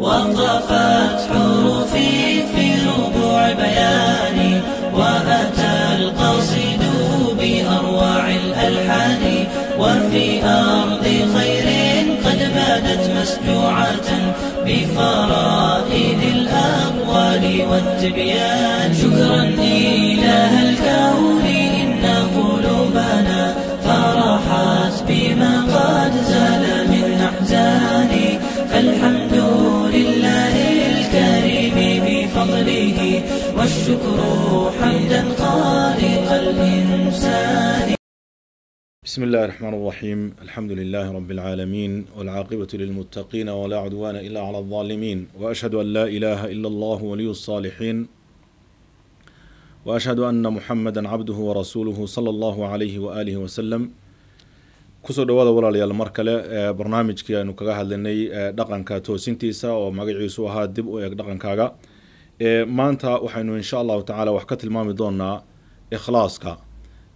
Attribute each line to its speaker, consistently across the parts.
Speaker 1: وقفت حروفي في ربوع بياني وأتى القصيد بأروع الألحان وفي أرض خير قد بادت مسجوعة بفرائد الأقوال والتبيان شكرا إله الكون والشكر حمدا خالق الإنسان
Speaker 2: بسم الله الرحمن الرحيم الحمد لله رب العالمين والعاقبة للمتقين ولا عدوان إلا على الظالمين وأشهد أن لا إله إلا الله ولي الصالحين وأشهد أن محمدا عبده ورسوله صلى الله عليه وآله وسلم كسر dhawaada walaalayaal mar kale barnaamijkii aynu kaga hadlinay dhaqanka toosintiisa oo magaciisu ahaa dib u eeg maanta waxaynu insha allahu tacaala wax ka tilmaami doonaa ikhlaaska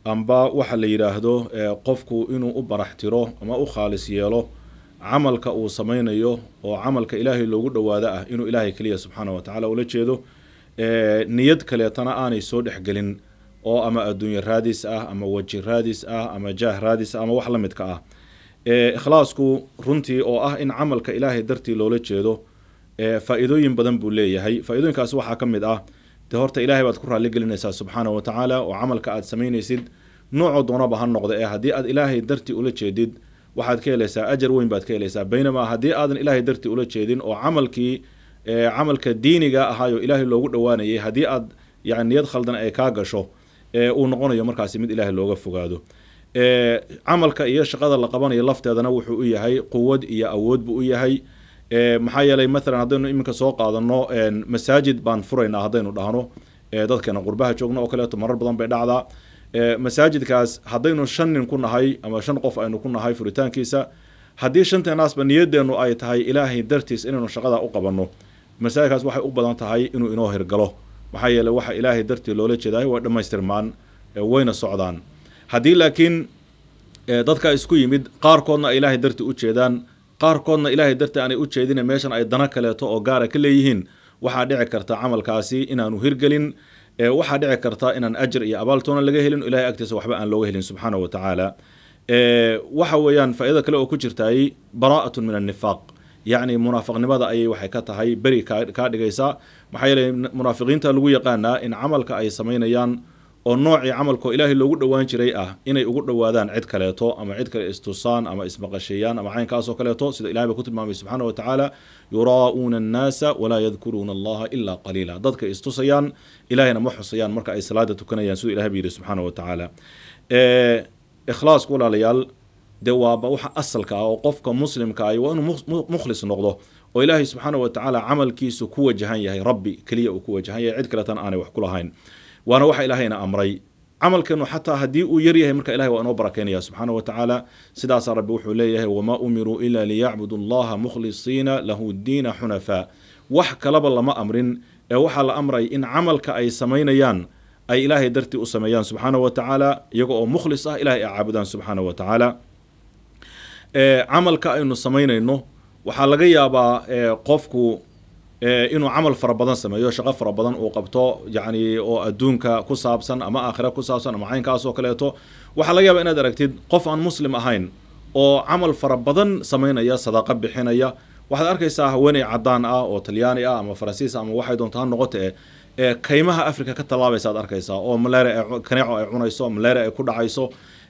Speaker 2: amba waxa la yidhaahdo qofku inuu u baraxtiro ama u khaalis yeelo camalka uu samaynayo oo camalka ilaahay loogu dhawaado ah inuu ilaahay keliya subxaana wa tacala ula jeedo niyad kaleetana aanay soo dhexgelin oo ama adduunye raadis ah ama weji raadis ah ama jaah raadis ah ama wax la midka ah ikhlaasku runtii oo ah in camalka ilaahay dartii loola jeedo faa-iidooyin badan buu leeyahay faa-idooyinkaas waxaa ka mid ah dee horta ilaahay baad ku raalli gelinaysaa subxaana wa tacaala oo camalka aad samaynaysid noocoo doonaba ha noqda ee haddii aad ilaahay darti ula jeedid waxaad ka helaysaa ajar weyn baad ka helaysaa baynamaa haddii aadan ilaahay darti ula jeedin oo camalkii camalka diiniga ahaayoo ilaahay loogu dhowaanayay haddii aad yani niyad khaldan ay kaa gasho uu noqonayo markaasi mid ilaahay looga fogaado camalka iyo shaqada la qabanayo lafteedana wuxuu u yahay quwad iyo awood buu u yahay Eh, maxaa yeelay maalan haddaynu iminka soo qaadano masaajid baan furaynaa haddaynu dhahno eh, dadkana qurbaha joogna oo kaleeto marar badan bay dhacdaa eh, masaajidkaas haddaynu shan nin ku nahay ama shan qof aynu ku nahay furitaankiisa haddii shanteenaasba niyadeenu ay tahay ilaahay dartiis inaynu shaqada u qabanno masaajidkaas waxay u badan tahay inuu inoo hirgalo maxaa yeeley waxa ilaahay dartii loola jeedaay waa dhammaystirmaan wayna socdaan haddii laakiin dadka isku yimid qaarkoodna ay ilaahay dartii u jeedaan qaarkoodna ilaahay dartii aanay u jeedina meeshan ay dana kaleeto oo gaara ka leeyihiin waxaa dhici karta camalkaasi inaanu hirgelin waxaa dhici karta inaan ajar iyo abaaltoona laga helin ilahay agtiisa waxba aan looga helin subxaana wa tacaala waxa weeyaan faa'iida kale oo ku jirtay baraa'atun min annifaaq yacnii munaafaqnimada ayay waxay ka tahay beri kaa dhigaysaa maxaa yeele munaafiqiinta lagu yaqaanaa in camalka ay samaynayaan oo noocii camalkoo ilaahay loogu dhowaan jiray ah inay ugu dhowaadaan cid kaleeto ama cid kale istusaan ama ismaqasheeyaan ama caynkaasoo kaleeto sida ilahay baa ku tilmaamay subxaana wa tacaala yuraa'uuna annaasa walaa yadkuruuna allaha ilaa qaliila dadka istusayaan ilaahayna ma xusayaan marka ay salaada tukanayaan siduu ilahay ba yidhi subxaana wa tacaala ikhlaasku walaalayaal dee waaba waxa asalka ah oo qofka muslimka ahi waa inuu mukhlis noqdo oo ilaahay subxaana wa tacaala camalkiisu ku wajahan yahay rabbi keliya uu ku wajahan yahay cid kaletan aanay wax ku lahayn waana waxa ilaahayna amray camalkeenu xataa haddii uu yaryahay marka ilahay waa inoo barakeynaya subxaana wa tacaala sidaasaa rabbi wuxuu leeyahay wamaa umiruu ilaa liyacbudu allaha mukhlisiina lahu diina xunafaa wax kalaba lama amrin ee waxaa la amray in camalka ay samaynayaan ay ilaahay dartii u sameeyaan subxaana wa tacaala iyaga oo mukhlis ah ilahay ay caabudaan subxaana wa tacaala camalka aynu samaynayno waxaa laga yaabaa qofku Eh, inuu camal fara badan sameeyo shaqo fara badan uu qabto yani oo adduunka ku saabsan ama aakhira ku saabsan ama caynkaas oo kaleeto waxaa laga yaaba inaad aragtid qof aan muslim ahayn oo camal fara badan samaynaya sadaqa bixinaya waxaad arkaysaa haweeney cadaan ah oo talyaani ah ama faransiis ah ama waxay doonta ha noqoto e ee eh, kaymaha africa ka tallaabaysa aad arkaysaa oo malaria kaneeco ay cunayso malaria ay ku dhacayso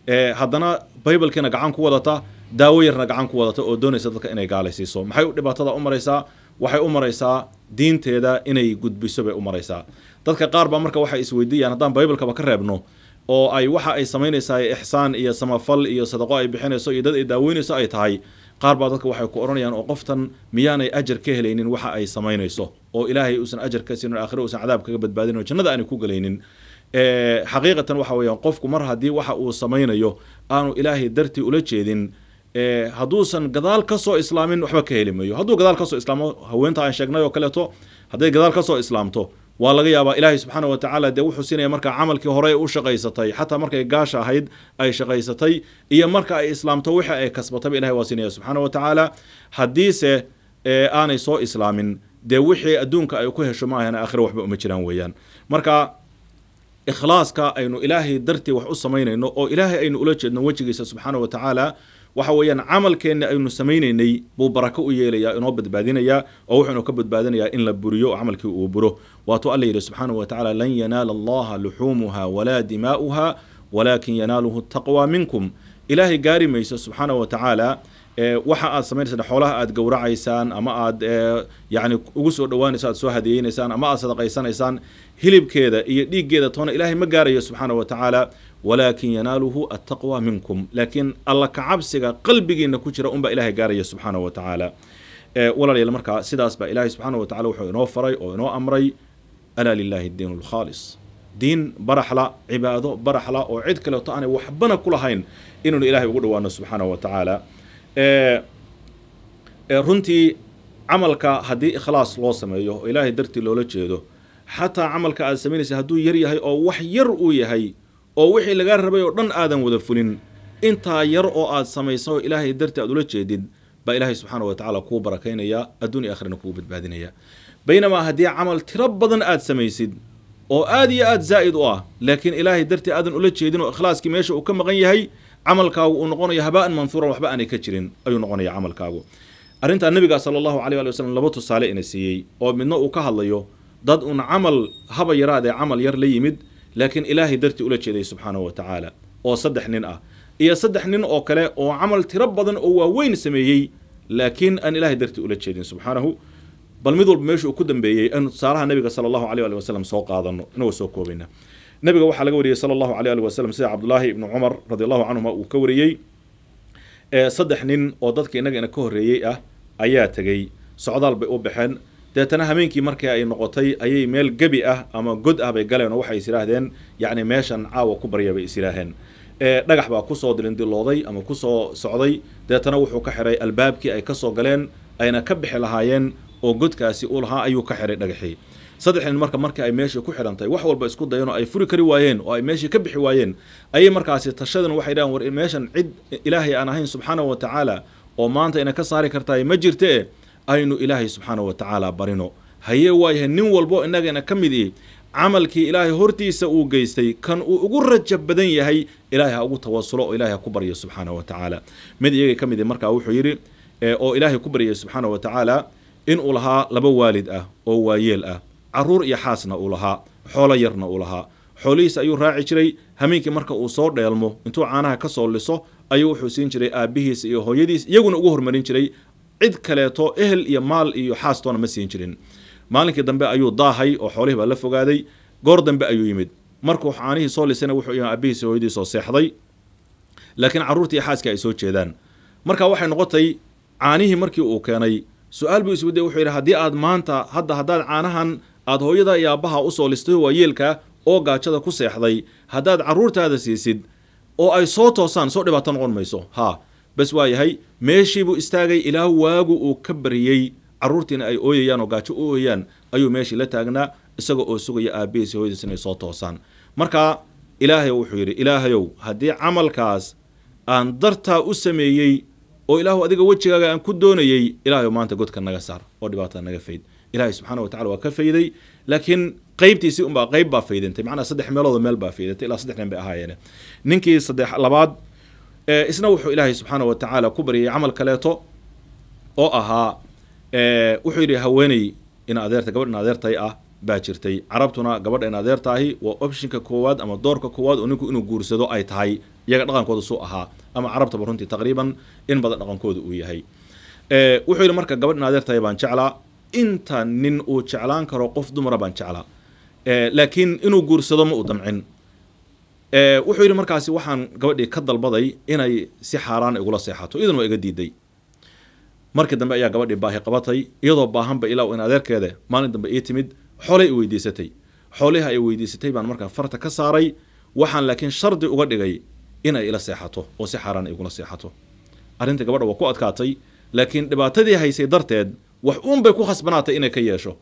Speaker 2: eh, haddana baybalkiina gacan ku wadata daawo yarna gacan ku wadata oo doonaysa dadka inay gaalaysiiso maxay dhibaatada u maraysaa waxay u maraysaa diinteeda inay gudbiso bay u maraysaa dadka qaar baa marka waxay isweydiiyaan haddaan biblekaba ka reebno oo ay waxa ay samaynaysaa ixsaan iyo samafal iyo sadaqo ay bixinayso iyo dad ay daaweynayso ay tahay qaar baa dadka waxay ku odhanayaan oo qoftan miyaanay ajar ka helaynin waxa ay samaynayso oo ilaahay uusan ajar ka siinin aakhira uusan cadaab kaga badbaadin oo jannada aanay ku gelaynin eh, xaqiiqatan waxa weeyaan qofku mar haddii waxa uu samaynayo aanu ilaahay dartii ula jeedin hadduusan gadaal kasoo islaamin waxba ka heli mayo hadduu gadaal kasoo islaamo haweenta aan sheegnay oo kaleeto hadday gadaal kasoo islaamto waa laga yaabaa ilaahay subxaana watacaala dee wuxuu siinaya markaa camalkii hore u shaqaysatay xataa markay gaasha ahayd ay shaqaysatay iyo marka ay islaamto wixii ay kasbataba ilahay waa siinaya subxaana watacaala haddiise aanay soo islaamin dee wixii adduunka ay ku hesho ma ahan aakhira waxba uma jiraan weeyaan marka ikhlaaska aynu ilaahay dartii wax u samaynayno oo ilaahay aynu ula jeedno wejigiisa subxaana watacaala waxa weeyaan camalkeenna aynu samaynaynay buu barako u yeelayaa inoo badbaadinayaa oo wuxuuna ka badbaadinayaa in la buriyo oo camalkii uu buro waatu alla yidhi subxaanahu wa tacaala lan yanaala allaha luxuumuha walaa dimaa'uha walaakin yanaaluhu taqwa minkum ilaahay gaari mayso subxaanahu wa tacaala waxa aad samaynaysa xoolaha aad gowracaysaan ama aad yani ugu soo dhawaanaysaan aad soo hadiyeynaysaan ama aad sadaqaysanaysaan hilibkeeda iyo dhiiggeeda toona ilaahay ma gaarayo subxaanahu wa tacaala walaakin yanaaluhu attaqwa minkum laakiin alla kacabsiga qalbigiina ku jira unbaa ilaahay gaaraya subxaana wa tacaala walaalayaal markaa sidaas baa ilaahay subxaana wa tacala wuxuu inoo faray oo inoo amray alaa lilaahi diin alkhaalis diin baraxla cibaado baraxla oo cid kaleto aanay waxbana ku lahayn inaynu ilaahay ugu dhawaano subxaana wa tacaala runtii camalka haddii ikhlaas loo sameeyo oo ilaahay dartii loola jeedo xataa camalka aada samaynaysa hadduu yar yahay oo wax yar uu yahay oo wixii laga rabay oo dhan aadan wada fulin intaa yar oo aad samayso ilaahay darti aad ula jeedid baa ilaahay subxaana wa tacaala kuu barakaynaya adduuniya akhrina kuu badbaadinaya baynamaa haddii camal tiro badan aad samaysid oo aad iyo aad zaa'id u ah laakiin ilaahay darti aadan ula jeedin oo ikhlaaskii meesha uu ka maqan yahay camalkaagu uu noqonayo haba'an manhuuran waxba aanay ka jirin ayuu noqonaya camalkaagu arrintaa nabigaa sala allahu calay waali wasalam laba tusaale ina siiyey oo midna uu ka hadlayo dad uun camal haba yaraadee camal yar la yimid laakiin ilaahay dartii ula jeeday subxaanahu wa tacaala oo saddex nin ah iyo saddex nin oo kale oo camal tiro badan oo waaweyn sameeyey laakiin aan ilaahay dartii ula jeedin subxaanahu bal mid walba meeshuu ku dambeeyey an saaraha nabiga sala allahu alay ali wasalam soo qaadano inagoo soo koobayna nabiga waxaa laga wariyey sala allahu alay ali wasalam sida cabdulaahi ibnu cumar radi allahu canhuma uu ka wariyey saddex nin oo dadka innagaina ka horreeyey ah ayaa tegey socdaal bay u baxeen deetana habeenkii markii ay noqotay ayay meel gebi ah ama god ah bay galeen oo waxay isidhaahdeen yacni meeshan caawa ku barya bay is isidhaahdeen dhagax baa kusoo dilindilooday ama kusoo socday deetana wuxuu ka xihay albaabkii ay kasoo galeen ayna ka bixi lahaayeen oo godkaasi u lahaa ayuu ka xihay dhagaxii saddexnin marka markii ay meeshii ku xidhantay wax walba isku dayeen oo ay furi kari waayeen oo ay meeshii ka bixi waayeen ayay markaasi tashadan waxay dhahan war meeshan cid ilaahay aan ahayn subxaanahu wa tacaala oo maanta ina ka saari kartaay ma jirte aynu ilaahay subxaana wa tacaala barino hayee waayaha nin walbo innagana ka mid i camalkii ilaahay hortiisa uu geystay kan uu ugu raja badan yahay ilaahay ha ugu tawasulo oo ilahay ha ku baryo subxaana wa tacaala mid iyagay ka mid markaa wuxuu yidhi oo ilaahay ku baryay subxaana wa tacaala inuu lahaa laba waalid ah oo waayeel ah caruur iyo xaasna uu lahaa xoolo yarna uu lahaa xoolihiis ayuu raaci jiray hameenkii marka uu soo dheelmo intuu caanaha ka soo liso ayuu wuxuu siin jiray aabbihiisa iyo hooyadiis iyaguna ugu hormarin jiray cid kaleeto ehel iyo maal iyo xaastoona ma siin jirin maalinkii dambe ayuu daahay oo xoolihii baa la fogaaday goor dambe ayuu yimid markuu caanihii soo lisana wuxuu imaa abihiisi hooyadii seexday laakiin caruurtii iyo xaaskii ay soo jeedaan marka waxay noqotay caanihii markii uu keenay su-aal buu iswedey wuxuu yidhi haddii aad maanta hadda haddaad caanahan aad hooyada iyo aabbaha u soo listay waayeelka oo gaajada ku seexday haddaad carruurtaada siisid oo ay soo toosaan soo dhibaato noqon mayso haa bas waa yahay meeshiibuu istaagay ilaah waagu uu ka baryey caruurtiina ay ooyayaanoo gaajo u ooyayaan ayuu meeshii la taagnaa isaga oo sugaya aabihiis hooyadiis inay soo toosaan marka ilaahay wuxuu yidhi ilaahayow haddii camalkaas aan dartaa u sameeyey oo ilaahu adiga wejigaaga aan ku doonayey ilahayow maanta godka naga saar oo dhibaatada naga fayd ilaahay subxaana wa tacala waa ka fayday laakiin qaybtiisii unbaa qayb baa faydantay macnaa saddex meeloodoo meel baa faydantay ilaa saddex nin bay ahaayeen ninkii saddex labaad Eh, isna wuxuu ilaahay subxaana wa tacaala ku baryayay camal kaleeto oo ahaa eh, wuxuu yidhi haweeney in adeerta gabadh in adeertay ah baa jirtay carabtuna gabadha in adeertaahi waa opshinka koowaad ama doorka koowaad oo ninku inuu guursado ay tahay iyaga dhaqankooda suu ahaa ama carabtaba runtii taqriiban in badan dhaqankooda uu yahay eh, wuxuu yidhi marka gabadh in adeertaahi baan jeclaa inta nin uu jeclaan karo qof dumara baan jeclaa laakiin inuu guursado ma uu damcin Eh, wuxuu yidhi markaasi waxaan gabadhii ka dalbaday inay si xaaraana igula seexato iyadan waa iga diiday markii dambe ayaa gabadhii baahi qabatay iyadoo baahanba ilaa in adeerkeeda maalin dambe ii timid xoolay i weydiisatay xooliha ay weydiisatay baan markaa farta ka saaray waxaan laakiin shardi uga dhigay inay ila seexato oo si xaaraana igula seexato arrinta gabadha waa ku adkaatay laakiin dhibaatadii haysay darteed wax uun bay ku khasbanaatay inay ka yeesho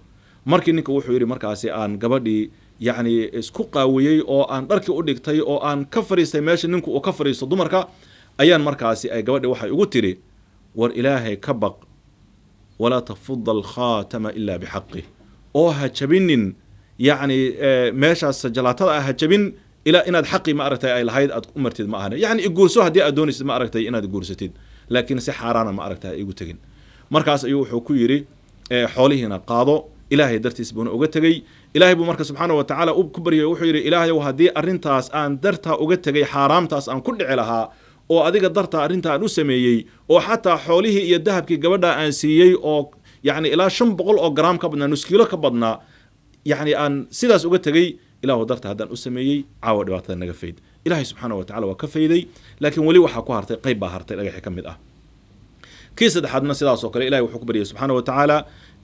Speaker 2: markii ninka wuxuu yidhi markaasi aan gabadhii yacni isku qaawiyey oo aan dharki u dhigtay oo aan ka fadhiistay meesha ninku uu ka fadhiisto dumarka ayaan markaasi ay gabadhi waxay ugu tidhi war ilaahay ka baq walaa tafuda alkhaatama ilaa bixaqih oo ha jabinin yacni eh, meeshaas sajalaatada ah ha jabin ilaa inaad xaqii ma aragtay ay lahayd aad u martid ma ahane yacni iguurso haddii aad doonaysid ma aragtay inaad guursatid laakiin si xaaraana ma aragtay ay igu tegin markaas ayuu wuxuu ku yidhi eh, xoolihiina qaado ilaahay dartiis buuna uga tegey ilaahay buu marka subxaana wa tacaala ku baryay wuxuu yidhi ilaahayow haddii arrintaas aan dartaa uga tegay xaaraamtaas aan ku dhici lahaa oo adiga dartaa arrinta aan u sameeyey oo xataa xoolihii iyo dahabkii gabadhaa aan siiyey oo yacni ilaa shan boqol oo garaam ka badnaa nus ka badnaa yacni aan sidaas uga tegay ilaahw darta haddaan u sameeyey caawa dhibaatada naga fayd ilahay subxaana wa tacala waa ka fayday laakiin weli waxaa ku hartay qayb baa hartay dhagaxii ka mid ah kii saddexaadna sidaasoo kale ilahay wuxuu ku baryay subxaana wa tacaala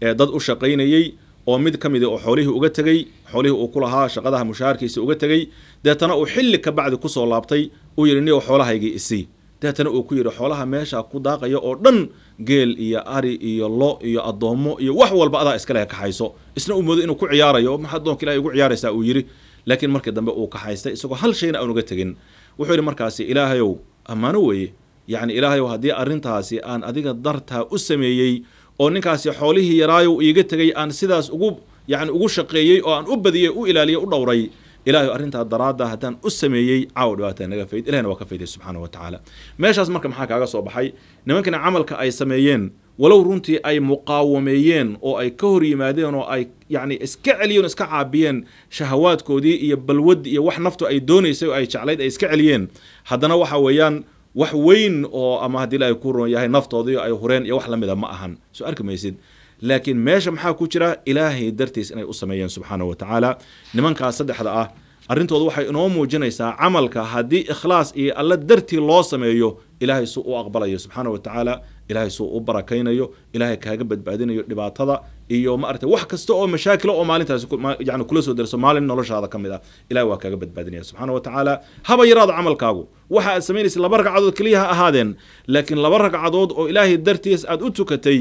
Speaker 2: ee dad u shaqaynayey oo mid ka mid ah oo xoolihii uga tegey xoolihii uu ku lahaa shaqadaha mushaharkiisa uga tegey deetana uu xilli ka bacdi kusoo laabtay uu yidhi nio xoolahaygii isi deetana uu ku yidhi xoolaha meeshaa ku daaqaya oo dhan geel iyo ari iyo lo iyo addoommo iyo wax walba adaa iskale kaxayso isna uu moodo inuu ku ciyaarayo maxaa doonka ilahay ugu ciyaaraysaa uu yidhi laakiin markii dambe uu kaxaystay isagoo hal shayna aan uga tegin wuxuu yidhi markaasi ilaahayow ammaano weeye yacni ilaahayow haddii arrintaasi aan adiga dartaa u sameeyey oo ninkaasi xoolihii yaraayow iiga tegay aan sidaas ugu yani ugu shaqeeyey oo aan u badiyey u ilaaliye u dhowray ilahay arrintaa daraadda haddaan u sameeyey caawa dhibaataa naga fayd ilahina waa ka fayday subxaana wa tacaala meeshaas marka maxaa kaaga soo baxay nimankana camalka ay sameeyeen walow runtii ay muqaawameeyeen oo ay ka hor yimaadeen oo ay yani iska celiyeen o iska caabiyeen shahawaadkoodii iyo balwad iyo wax naftu ay doonaysay oo ay jeclayd ay iska celiyeen haddana waxa weeyaan wax weyn oo ama haddii ay ku ron yahay naftoodii ay hureen iyo wax la mida ah ma ahan soo arki maysid laakiin meesha maxaa ku jira ilaahay dartiis inay u sameeyeen subxaana wa tacaala nimankaas saddexda ah arrintooda waxay inoo muujinaysaa camalka haddii ikhlaas iyo alla dartii loo sameeyo ilaahay su u aqbalayo subxaana wa tacaala ilaahay suu u barakaynayo ilaahay kaaga badbaadinayo dhibaatada iyo maarata wax kasta oo mashaakila oo maalintaasi yani kula soo darso maalin noloshaada ka mid ah ilahay waa kaaga badbaadinaya subxaana wa tacaala haba yaraado camalkaagu waxa aad samaynaysa laba ragcadood keliya ha ahaadeen laakiin laba ragcadood oo ilaahay dartiis aad u tukatay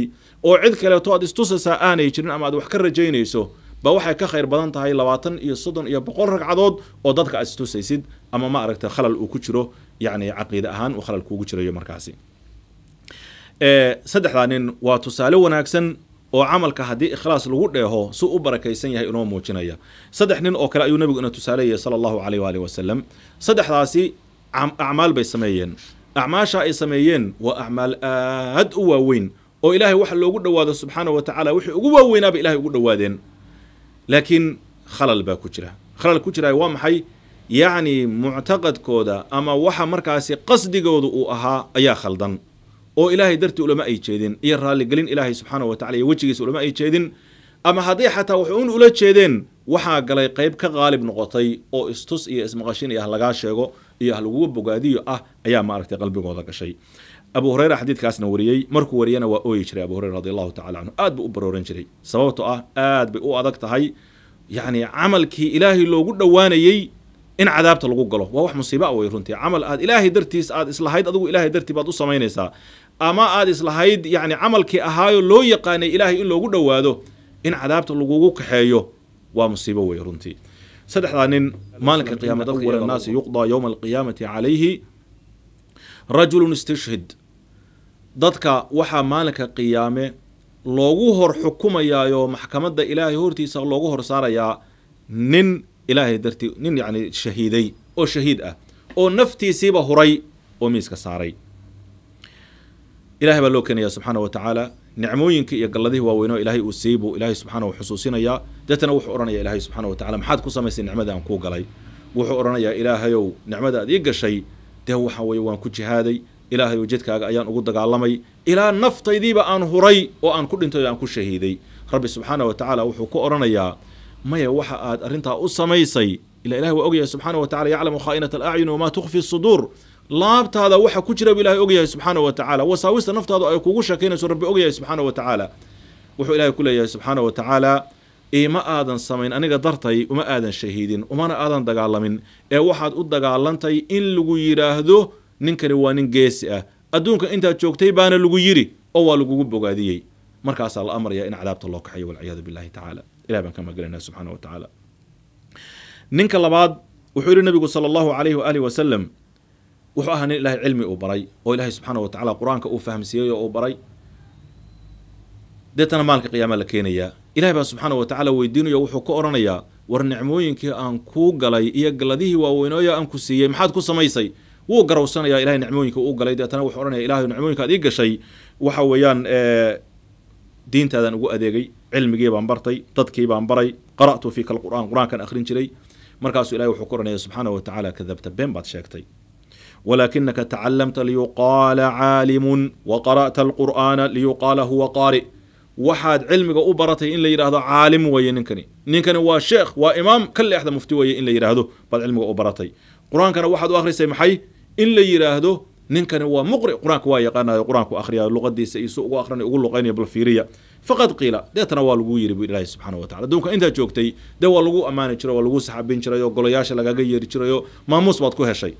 Speaker 2: oo cid kaleeto aad istusaysaa aanay jirin ama aad wax ka rajaynayso ba waxay ka khayr badan tahay labaatan iyo soddon iyo boqol ragcadood oo dadka aad istusaysid ama ma aragta khalal uu ku jiro yacni caqiide ahaan uu khalal kuugu jirayo markaasi saddexdaa nin waa tusaale wanaagsan oo camalka haddii ikhlaas lagu dheeho si u barakaysan yahay inoo muujinaya saddex nin oo kale ayuu nabigu ina tusaaleeyay sala allahu caleyh waalih wasalam saddexdaasi acmaal bay sameeyeen acmaasha ay sameeyeen waa acmaal aad u waaweyn oo ilaahay waxa loogu dhowaado subxaana wa tacaala wixii ugu waaweynaaba ilahay ugu dhowaadeen laakiin khalal baa ku jira khalal ku jira waa maxay yacni muctaqadkooda ama waxa markaasi qasdigooda uu ahaa ayaa khaldan oo ilaahay dartii ulama ay jeedin iyo raalligelin ilaahay subxaana wa tacala iyo wejigiisa ulama ay jeedin ama hadday xataa waxay un ula jeedeen waxaa galay qayb ka qaalib noqotay oo istus iyo ismaqashin iyo ah lagaa sheego iyo ah lagugu bogaadiyo ah ayaa maaragtay qalbigooda gashay abu hureyra xadiidkaasna wariyey markuu wariyana waa ooyi jiray abu hureyra radi allahu tacala anhu aad buu u barooran jiray sababtoo ah aad bay u adag tahay yacnii camalkii ilaahay loogu dhowaanayey in cadaabta lagu galo waa wax musiiba ah way runtii camal aad ilaahay dartiis aad islahayd adigu ilaahay dartii baad u samaynaysaa ama aad islahayd yacni camalkii ahaayo loo yaqaanay ilaahay in loogu dhowaado in cadaabta lagugu kaxeeyo waa musiibo wey runtii saddexdaa nin maalinka qiyaama dadka wala naasi yuqdaa yowma alqiyaamati calayhi rajulun istashhid dadka waxaa maalinka qiyaame loogu hor xukumayaayo maxkamadda ilaahay hortiisa loogu hor saarayaa nin ilaahay dartii nin yacni shahiiday oo shahiid ah oo naftiisiiba huray oo miiska saaray ilahay baa loo keenaya subxaana wa tacaala nicmooyinka iyo galladihii waaweynoo ilaahay uu siiyey buu ilaahay subxaana u xusuusinayaa deetana wuxuu odhanaya ilaahay subxana wa tacala maxaad ku samaysay nicmadii aan kuu galay wuxuu odhanayaa ilaahayow nicmada aad ii gashay dee waxa weeye waan ku jihaaday ilaahayow jidkaaga ayaan ugu dagaalamay ilaa naftaydiiba aan huray oo aan ku dhintay oo aan ku shahiiday rabbi subxaana wa tacaala wuxuu ku odhanayaa maya waxa aad arrintaa u samaysay ila ilahi waa ogyahay subxaana wa tacala yaclamu khaa'inat alacyun wamaa tukfi suduur laabtaada waxa ku jira buu ilahay ogyahay subxaana wa tacala wasaawista naftaadu ay kugu sheekaynayso rabbi ogyahay subxaana wa tacaala wuxuu ilahay ku leeyahay subxaana wa tacaala ima aadan samayn aniga dartay uma aadan shahiidin umana aadan dagaalamin ee waxaad u dagaalantay in lagu yidhaahdo ninkani waa nin geesi ah adduunka intaad joogtay baana lagu yidhi oo waa lagugu bogaadiyey markaasaa la amrayaa in cadaabta loo kaxayo walciyaadu billahi tacaala ilah baan ka maganayna subxaana wa ninka labaad wuxuu yihi nabigu sala allahu alayhi waaalih wasalam wuxuu ahaa nin ilahay cilmi uu baray oo ilaahay subxaana wa qur-aanka uu fahamsiiyey oo uu baray deetana maalinka qiyaama la keenayaa ilahay baa subxaana wa tacaala weydiinayo wuxuu ka odhanayaa war nicmooyinkii aan kuu galay iyo galadihii waaweynooya aan ku siiyey maxaad ku samaysay wuu garowsanaya ilahay nicmooyinka uu galay deetana wuxuu odhanaya ilahay nicmooyinka ii gashay waxa weeyaan diintaadan ugu adeegay cilmigii baan bartay dadkii baan baray qara'tu fiika alqur'aan qur-aankan akhrin jiray markaasuu ilahay wuxuu ku oranaya subxaana wa tacaala kadabta been baad sheegtay walaakinaka tacalamta liyuqaala caalimun wa qara'ta alqur'aana liyuqaala huwa qaari waxaad cilmiga u baratay in la yidhaahdo caalim weeye ninkani ninkani waa sheekh waa imaam ka leexda mufti weeye in la yidhaahdo baad cilmiga u baratay qur-aankana waxaad u akhrisay maxay in la yidhaahdo ninkani waa muqri qur-aanka waa yaqaanayo qur-aanku akhriyayo luqadiisa iyo ugu akhrinaya ugu luqaynaya bal fiiriya faqad qiila deetana waa lagu yiri bu ilaahi subxaana wa tacala adduunka intaad joogtay dee waa lagu ammaani jiray waa lagu saxaabin jiray oo golayaasha lagaaga yeeri jirayo maamuus baad ku heshay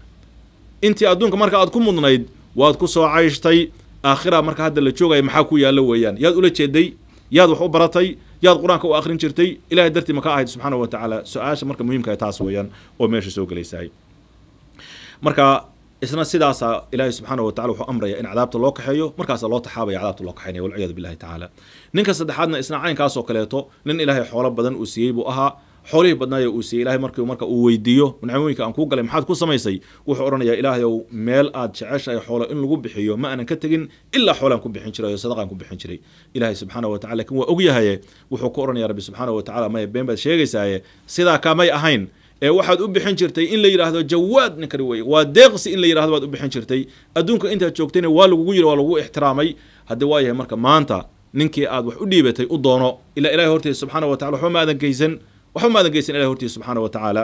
Speaker 2: intii adduunka marka aad ku mudnayd waad ku soo cayshtay aakhiraa marka hadda la joogaya maxaa ku yaallo weeyaan yaad ula jeeday yaad wax u baratay yaad qur-aanka u akhrin jirtay ilaahay dartii maka ahayd subxaana wa tacaala su-aasha marka muhiimka taas weeyaan oo meesha soo gelaysahay marka isna sidaasa ilaahay subxaana watacala wuxuu amraya in cadaabta loo kaxeeyo markaasa loo taxaabaya cadaabta loo kaxeynaya walciyadu billahi tacaala ninka saddexaadna isna caynkaasoo kaleeto nin ilaahay xoolo badan uu siiyey buu ahaa xoolihii badnaaya uu siiyey ilahay marki marka uu weydiiyo nicmooyinka aan kuu galay maxaad ku samaysay wuxuu odhanayaa ilaahay meel aad jeceshahay xoolo in lagu bixiyo ma aanan ka tegin ilaa xoolaan ku bixin jiray oo sadaqaan ku bixin jiray ilaahay subxaana watacala lakin waa ogyahaye wuxuu ku odhanayaa rabbi subxaana watacala maya been baad sheegaysaaye sidaa kaamay ahayn ee waxaad u bixin jirtay in la yidhaahdo jawaad ninkani wey waa deeqsi in la yidhahdo baad u bixin jirtay adduunka intaad joogtayna waa lagugu yiri waa lagugu ixtiraamay haddii waa yahay marka maanta ninkii aad wax u dhiibatay u doono ilaa ilahay hortiisa subxaana wa tacala waxba maadan geysan waxba maadan geysan ilahay hortiisa subxaana wa tacaala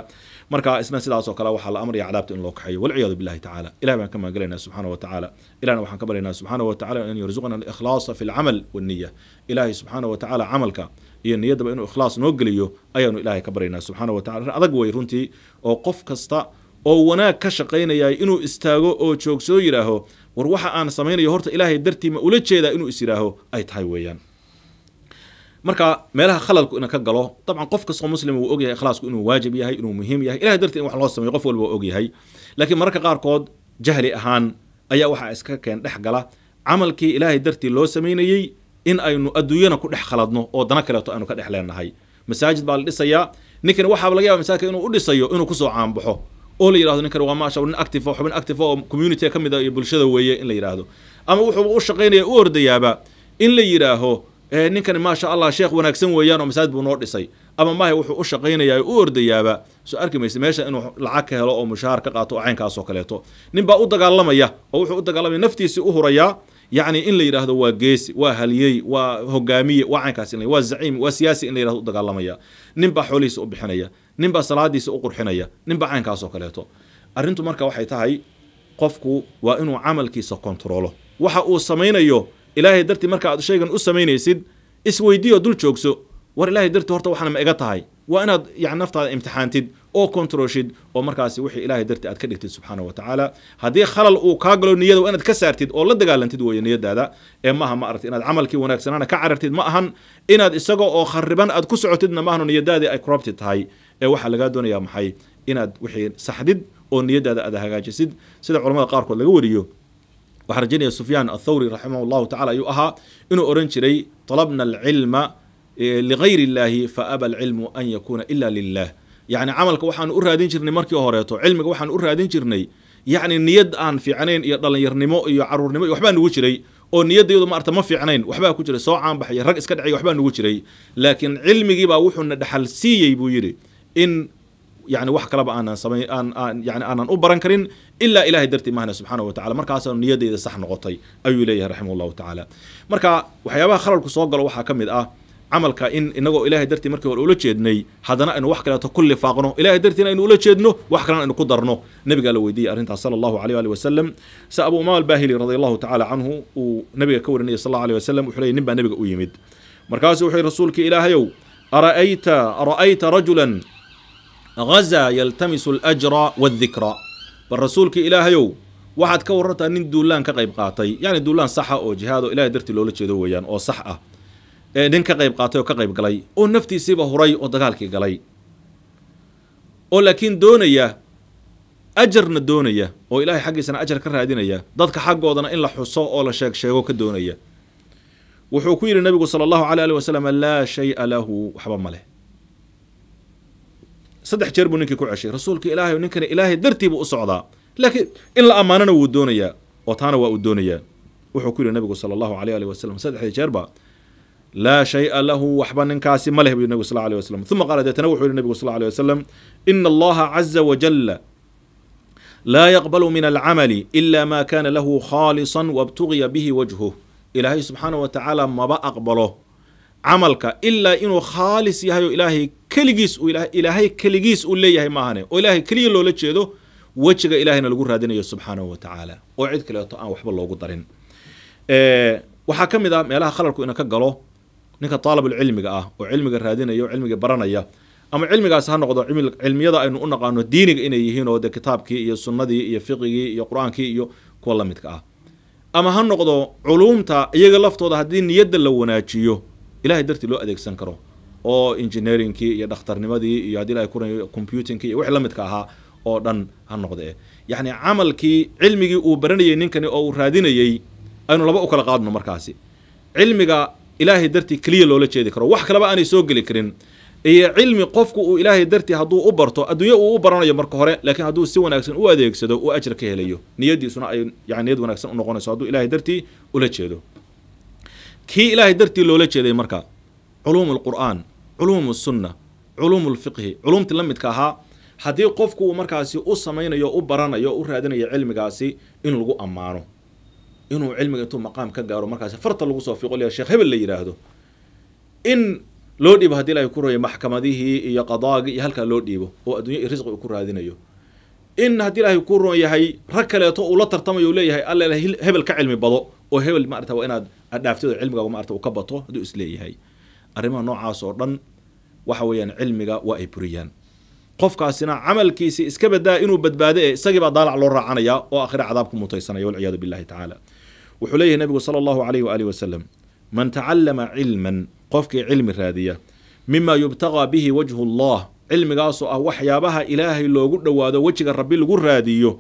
Speaker 2: marka isna sidaasoo kale waxaa la amraya cadaabta in loo kaxeeyo walciyaadu billahi tacaala ilahi baan ka magangelayna subxaana wa tacala ilahna waxaan ka baryaynaa subxaana wa tacala an yarzuqna alikhlaasa fi lcamal wاniya ilaahay subxaana wa tacala camalka iyo niyadaba inuu ikhlaas noo geliyo ayaanu ilahay ka baryaynaa subxaana wa tacala adag wey runtii oo qof kasta oo wanaag ka shaqaynaya inuu istaago oo joogsoo yidhaaho war waxa aan samaynayo horta ilaahay dartiima ula jeedaa inuu is yidhaaho ay tahay weeyaan marka meelaha khaladku ina ka galo dabcan qof kastoo muslima wuu ogyahay ikhlaasku inuu waajib yahay inuu muhiim yahay ilahay dartii in wax loo sameyo qof walba waa ogyahay laakiin mararka qaarkood jahli ahaan ayaa waxaa iska keen dhex gala camalkii ilaahay dartii loo samaynayey in aynu adduunyana ku dhex khaladno oo dana kaleeto aynu ka dhex leenahay masaajid baa la dhisayaa ninkan waxaaba laga yaba masaajidka inuu u dhisayo inuu kusoo caanbaxo oo la yidhahdo ninkan waa maasha nin active ah, xubin active ah oo communitiga ka mid ah iyo bulshada weeye in la yidhaahdo ama wuxuu u shaqaynaya u ordayaaba in la yidhaaho Eh, ninkani maasha allah sheekh wanaagsan weeyaan oo masaajid buu noo dhisay ama mahay wuxuu u shaqaynayaa u ordayaaba soo arki mayse meesha inuu lacag ka helo oo mushaahar ka qaato oo caynkaasoo kaleeto ninbaa u dagaalamaya oo wuxuu u dagaalamaya naftiisii u hurayaa yacni in la yidhaahdo waa geesi waa haliyey waa hogaamiye waa caynkaas in waa zaciim waa siyaasi in la yidhahdo u dagaalamaya ninbaa xoolihiisa u bixinaya ninbaa salaadiisa u qurxinaya ninbaa caynkaasoo kaleeto arrintu marka waxay tahay qofku waa inuu camalkiisa kontaroolo waxa uu samaynayo ilaahay dartii marka aad shaygan u samaynaysid isweydiiyoo dul joogso war ilaahay dartii horta waxna ma iga tahay waa inaad yani naftaada imtixaantid oo kontroshid oo markaasi wixii ilaahay dartii aad ka dhigtid subxaana wa tacaala haddii khalal uu kaa galo niyada waa inaad ka saartid oo la dagaalantid weeye niyadaada ee maaha ma aragti inaad camalkii wanaagsanaana ka carartid ma ahan inaad isaga oo khariban aad ku socotidna maahano niyadaadii ay corrupted tahay ee waxaa lagaa doonayaa maxay inaad wixii saxdid oo niyadaada aad hagaajisid sida culamada qaarkood laga wariyo waxaa rajaynaya sufyaan athawri raximah llahu tacala ayuu ahaa inuu odhan jiray talabna alcilma e, ligayr illaahi fa aba alcilmu an yakuuna ila lilah yacni camalka waxaanu u raadin jirnay markii horeeto cilmiga waxaanu u raadin jirnay yacni niyad aan fiicnayn iyo dhallinyarnimo iyo caruurnimo iyo waxbaa nugu jiray oo niyadda iyadu maarta ma fiicnayn waxbaa ku jiray soo caanbaxaya rag iska dhacay waxbaa nugu jiray laakiin cilmigiibaa wuxuuna dhaxal siiyey buu yidhi in yani wax kaleba aanan samay aan aan yani aanan u baran karin ilaa ilahay dartii maahna subxaana wa tacala markaasaanu niyadeyda sax noqotay ayuu leeyahay raximah allahu tacaala marka waxyaabaha khalalku soo galo waxaa ka mid ah camalka in inagoo ilaahay dartii markii hore ula jeednay haddana aynu wax kaleeto ku lifaaqno ilahay dartiina aynu ula jeedno wax kalena aynu ku darno nabigaa la weydiiyey arrintaas sala allahu aleyh ali wasalam se abuu imaam albahili radia allahu tacaala canhu uu nabiga ka warinayay sal allahu aleyh wasalam wuxuu leeyay nin baa nabiga u yimid markaasuu wuxuu yhi rasuulkii ilaahayow ara'ayta ara'ayta rajulan ghaza yaltamisu alajra waaldikra bal rasuulka ilaahayow waxaad ka warantaa nin duulaan ka qayb qaatay yacni duulaan saxa oo jihaad jihaado ilahay dartii loola jeedo weeyaan oo sax ah ee nin ka qayb qaatay oo ka qayb galay oo naftiisiiba huray oo dagaalkii galay oo laakiin doonaya ajarna doonaya oo ilaahay xaggiisana ajar ka raadinaya dadka xaggoodana in la xuso oo la sheeg sheego ka doonaya wuxuu ku yidhi nebigu sala allahu alay alih wasalam laa shay-a lahu waxba ma leh saddex jeer buu ninkii ku ceshay rasuulka ilaahay ninkana ilaahay dartii buu u socdaa laakiin in la ammaanana wuu doonayaa oo taana waa uu doonayaa wuxuu ku yidhi nabigu sala allahu alay alih wasalam saddexdii jeerba laa shay-a lahu waxba ninkaasi ma leh buu yidhi nabigu sal alay wasalam uma qaala deetana wuxuu yidhi nabigu sal alay wasalam ina allaha caza wajalla laa yaqbalu min alcamali ila ma kana lahu khaalisan wabtugiya bihi wajhuh ilaahay subxaanah wa tacaala maba aqbalo camalka ilaa inuu khaalis yahay oo ilaahay keligiis ilaahay keligiis uu leeyahay maahane oo ilaahay keliya loola jeedo wejiga ilaahayna lagu raadinayo subxaanahu wa tacaala oo cid kaleeto aan waxba loogu darin waxaa ka mid ah meelaha khalalku ina ka galo ninka taalibulcilmiga ah oo cilmiga raadinaya oo cilmiga baranaya ama cilmigaas ha noqdo cilmiyada aynu u naqaano diiniga inay yihiin oo de kitaabkii iyo sunnadii iyo fiqigii iyo qur-aankii iyo kuwa la ah ama ha noqdo culuumta iyaga laftooda haddii niyadda la wanaajiyo ilahay dartii loo adeegsan karo oo engineeringkii iyo dhakhtarnimadii iyo haddii ilahay ku computingkii iyo wixii la midka ahaa oo dhan ha noqde yacni camalkii cilmigii uu baranayay ninkani oo uu raadinayey aynu laba u kala qaadno markaasi cilmiga ilaahay dartii keliya loola jeedi karo wax kaleba aanay soo geli karin iyo cilmi qofku uu ilaahay dartii hadduu u barto adduunya uu u baranayo marka hore laakiin hadduu si wanaagsan u adeegsado uu ajir ka helayo niyadiisuna ay niyad wanaagsan u noqonayso hadduu ilaahay dartii ula jeedo kii ilaahay dartii loola jeeday marka culuum alqur'aan culuum sunna culuum lfiqhi culuumtii la midka ahaa haddii qofku uu markaasi u samaynayo u baranayo u raadinayo cilmigaasi in lagu ammaano inuu cilmiga intuu maqaam ka gaaro markaasi farta lagu soo fiqolaya sheekh hebel la yidhaahdo in loo dhiibo haddii ilaahay ku royay maxkamadihii iyo qadaagii iyo halkaa loo dhiibo oo addunya iyo risqi uu ku raadinayo in haddii ilaahay ku ron yahay rag kaleeto uu la tartamayo u leeyahay alla hebel ka cilmi bado oo hebel maarata waa inaad dhaafti cilmigaga maarta uu ka bato hadduu isleeyahay arrimaha noocaas dhan waxa weeyaan cilmiga waa ay buriyaan qofkaasina camalkiisi iska badaa inuu badbaado e isagiiba baa daalac loo raacanayaa oo akhira cadaab ku mutaysanaya walciyaadu billahi tacaala wuxuu leeyahay nabigu sala allahu alayh waaalih wasalam man tacallama cilman qofkii cilmi raadiya mima yubtaqaa bihi wajhu llah cilmigaasoo ah waxyaabaha ilaahay loogu dhowaado wejiga rabbi lagu raadiyo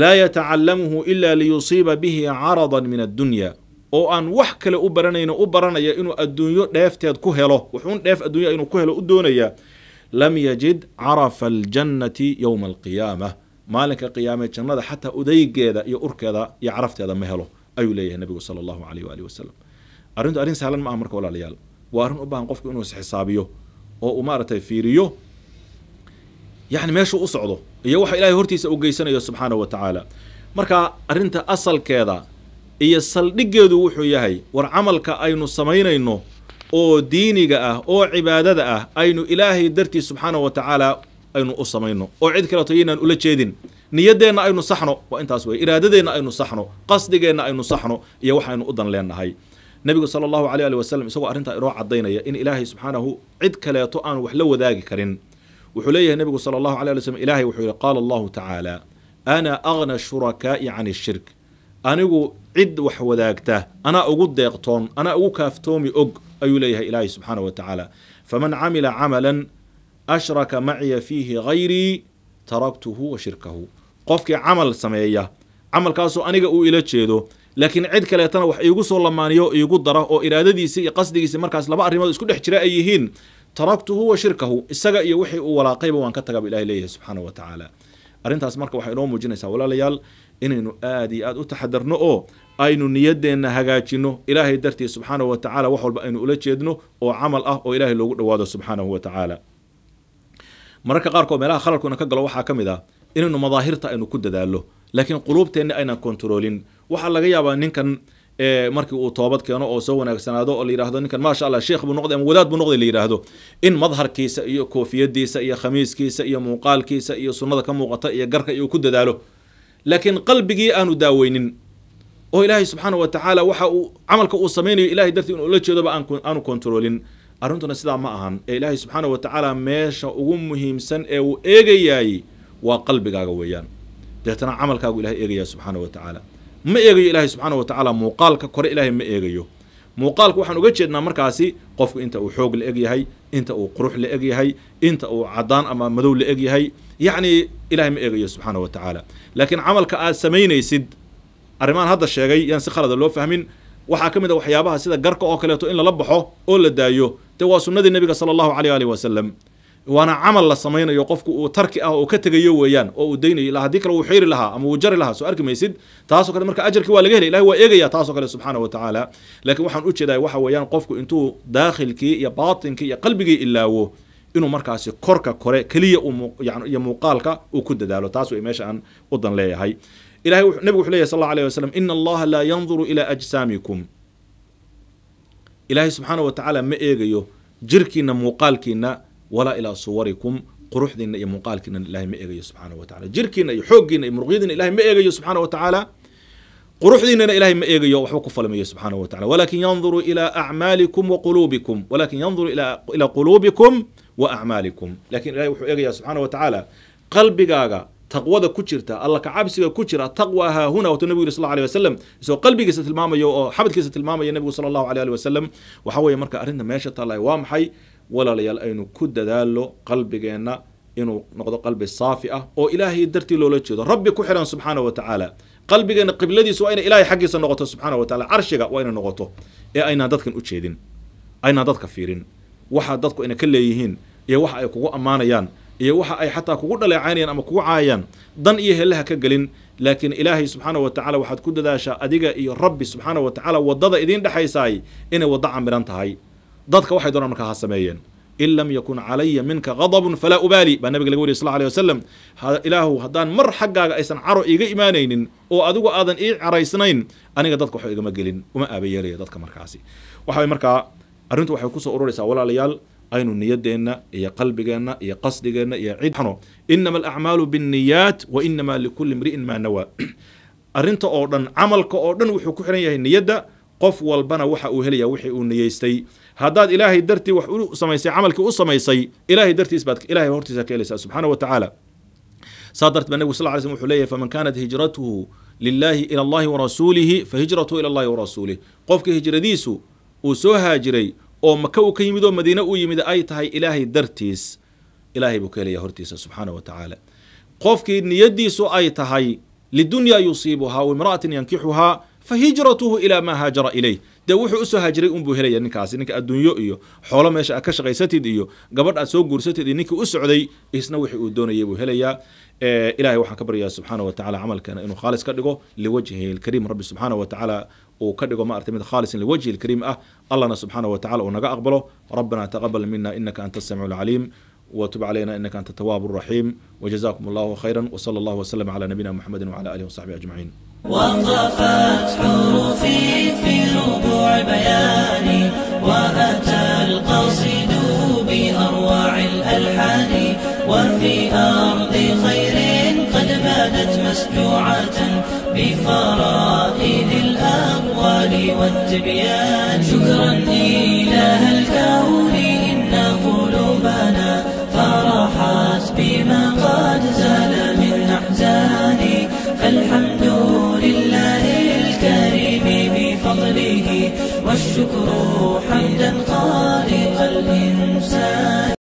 Speaker 2: laa yatacallamuhu ila liyusiiba bihi caradan min addunya oo aan wax kale u baranayno u baranaya inuu adduunyo dheefteed ku helo wuxuun dheef adduunya inuu ku helo u doonayaa lam yajid carafa aljannati yowma alqiyaama maalinka qiyaamee jannada xataa udaygeeda iyo urkeeda iyo carafteeda ma helo ayuu leeyahay nabigu sala allahu caleyh waali wasalam arrintu arrin sahlan ma aha marka walaalayaal waa arrin u baahan qofku inuu isxisaabiyo oo uu maaragtay fiiriyo yacni meeshuu u socdo iyo waxa ilaahay hortiisa u geysanayo subxaanahu wa tacaala marka arrinta asalkeeda iyo saldhiggeedu wuxuu yahay war camalka aynu samaynayno oo diiniga ah oo cibaadada ah aynu ilaahay dartii subxaanahu wa tacaala aynu u samayno oo cid kaleeto yaynaan ula jeedin niyaddeenna aynu saxno waa intaas wey iraadadeenna aynu saxno qasdigeenna aynu saxno iyo waxaynu u dan leennahay nebigu sala allahu alay ali wasalam isagoo arrintaa inoo caddaynaya in ilaahay subxaanahu cid kaleeto aan wax la wadaagi karin wuxuu leeyahay nebigu sala allahu alay ali waslm ilaahay wuxuu yihi qaala allahu tacaala ana agna shurakaa'i can ishirk anigu cid wax wadaagta anaa ugu deeqtoon anaa ugu kaaftoomi og ayuu leeyahay ilaahay subxaana wa tacaala faman camila camalan ashraka macya fiihi hayrii taraktuhu wa shirkahu qofkii camal sameeya camalkaasoo aniga uu ila jeedo laakiin cid kaleetana wax iigu soo lamaaniyo iigu dara oo iraadadiisii iyo qasdigiisi markaas laba arrimood isku dhex jira ay yihiin taraktuhu wa shirkahu isaga iyo wixii uu walaaqayba waan ka tagaba ilahay leeyahay subxaana wa tacaala arrintaas marka waxay inoo muujinaysaa walaalayaal inaynu aada iyo aada u taxadarno oo aynu niyadeenna hagaajinno ilaahay dartiis subxaanahu wa tacala wax walba aynu ula jeedno oo camal ah oo ilaahay loogu dhowaado subxaanahu wa tacaala mararka qaarkood meelaha khaladkuna ka galo waxaa ka mid ah inaynu madaahirta aynu ku dadaalo laakiin quluubteenna aynan kontroolin waxaa laga yaabaa ninkan markii uu toobad keeno oo soo wanaagsanaado oo layidhaahdo ninkan maasha allah sheekh buu noqday ama wadaad buu noqday layidhaahdo in madharkiisa iyo koofiyadiisa iyo khamiiskiisa iyo muuqaalkiisa iyo sunnada ka muuqata iyo garka iyo ku dadaalo laakiin qalbigii aanu daaweynin oo ilaahay subxaana wa tacaala waxa uu camalka uu samaynayo ilahay dartii inu ula jeedoba aanu kontroolin arrintuna sidaa ma ahan ee ilaahay subxaana wa tacaala meesha ugu muhiimsan ee uu eegayaay waa qalbigaaga weeyaan deetana camalkaagu ilahay eegayaa subxaana wa tacaala ma eegayo ilahay subxaana wa tacaala muuqaalka kore ilaahay ma eegayo muuqaalka waxaan uga jeednaa markaasi qofku inta uu xoog la eg yahay inta uu qurux la eg yahay inta uu caddaan ama madow la eg yahay yacnii ilahay ma eegayo subxaana wa tacaala laakiin camalka aad samaynaysid arrimaan hadda sheegay yaan si khalada ah loo fahmin waxaa ka mid a ah waxyaabaha sida garka oo kaleeto in lala baxo oo la daayo dee waa sunnadii nebiga sala allahu caleyh alih wasalam waana camal la samaynayo qofku uu tarki ah oo ka tegayo weeyaan oo uu daynayo ilaa haddii kale wuu xiiri lahaa ama wuu jari lahaa soo arki maysid taasoo kale marka ajarkii waa laga helay ilahi waa eegaya taasoo kale subxaana wa tacaala laakiin waxaan u jeedaa waxa weeyaan qofku intuu daakhilkii iyo baatinkii iyo qalbigii ilaawo inuu markaasi korka kore keliya iyo muuqaalka uu ku dadaalo taas way meesha aan u dan leeyahay ilahay nabigu wuxuu leyahy sal alla alayh wasalam ina allaha laa yanduru ilaa ajsaamikum ilaahay subxaana wa tacaala ma eegayo jirkiina muuqaalkiina walaa ilaa suwarikum quruxdiina iyo muuqaalkiina ilahay ma eegayo subxaana wa tacala jirkiina iyo xooggiina iyo muruqyadiina ilahay ma eegayo subxaana wa tacaala quruxdiinana ilahay ma eegayo waxba ku falmayo subxaana wa tacala walakin yanduru ilaa acmaalikum wa quluubikum walakin yanduru ilaa quluubikum wa acmaalikum lakin ilahay wuxuu eegayaa subxaana wa tacaala qalbigaaga taqwada ku jirta alla kacabsiga ku jira taqwa haahuna watuu nabigu yiri sal alay wasalam isagoo qalbigiisa tilmaamayo oo xabadkiisa tilmaamaya nebigu sala allahu alay ali wasalam waxa weeye marka arrinta meesha taalla waa maxay walaalayaal aynu ku dadaallo qalbigeenna inuu noqdo qalbi saafi ah oo ilaahay dartii loola jeedo rabbi ku xiran subxaana wa tacaala qalbigeenna qibladiisa waa ina ilaahay xaggiisa noqoto subxaana wa tacala carshiga waa ina noqoto ee aynaan dadkan u jeedin aynaan dadka fiirin waxa dadku ayna ka leeyihiin iyo waxa ay kugu ammaanayaan iyo waxa ay xataa kugu dhaleecaynayaan ama kugu caayayaan dan iyo helaha ka gelin laakiin ilaahay subxaana wa tacala waxaad ku dadaashaa adiga iyo rabbi subxaana wa tacaala waddada idiin dhexaysaay inay waddo camiran tahay dadka waxay doonaan markaa ha sameeyeen in lam yakun calaya minka gadabun falaa ubaali baa nabiga laga wariy sal ly wasalam ilaahu haddaan mar xaggaaga aysan caro iiga imaanaynin oo adigu aadan ii caraysnayn aniga dadka waxba igama gelin uma aabayeelayo dadka markaasi waxay markaa arrintu waxay kusoo ururaysaa walaalayaal aynu niyadeenna iyo qalbigeenna iyo qasdigeenna iyo cidno inama alacmaalu binniyaat wa inama likulli imri'in maa nawa arrinta oo dhan camalka oo dhan wuxuu ku xiran yahay niyadda qof walbana waxa uu helaya wixii uu niyeystay haddaad ilaahay dartii wax u samaysay camalkii u samaysay ilaahay dartiis baad ilahay hortiisa ka helaysaa subxaana wa tacaala saa darteed baa nebigu sal ly slm wuxuu leeyahy faman kaanat hijratuhu lilaahi ila allahi warasuulihi fa hijratuhu ila allahi warasuulih qofka hijradiisu uu soo haajiray oo maka uu ka yimid oo madiine u yimid ay tahay ilaahay dartiis ilahay buu ka helaya hortiisa subxaana wa qofkii niyadiisu ay tahay lidunya yusiibuhaa wimra'atin yankixuhaa fa hijratuhu ilaa maa haajara ilayh dee wuxuu usoo haajiray unbuu helaya ninkaasi ninka adduunyo iyo xoolo meesha aad ka shaqaysatid iyo gabadh aad soo guursatid iyo ninkii u socday isna wixii uu doonayay buu helayaa ilahay waxaan ka baryayaa subxaana wa tacala camalkana inuu khaalis ka dhigo liwajhihi lkariim rabbi subxaana wa tacaala uu ka dhigo maartay mid khaalisan liwajhi lkariim ah allahna subxaana wa tacala uu naga aqbalo rabbana taqabal mina inaka anta asamicu alcaliim وتب علينا إنك أنت التواب الرحيم وجزاكم الله خيرا وصلى الله وسلم على نبينا محمد وعلى آله وصحبه أجمعين
Speaker 1: وقفت حروفي في ربوع بياني وأتى القصيد بأروع الألحان وفي أرض خير قد بادت مسجوعة بفرائد الأقوال والتبيان شكرا إله الكون إن قلوبنا فرحت بما قد زال من أحزاني الحمد لله الكريم بفضله والشكر حمدا خالق الإنسان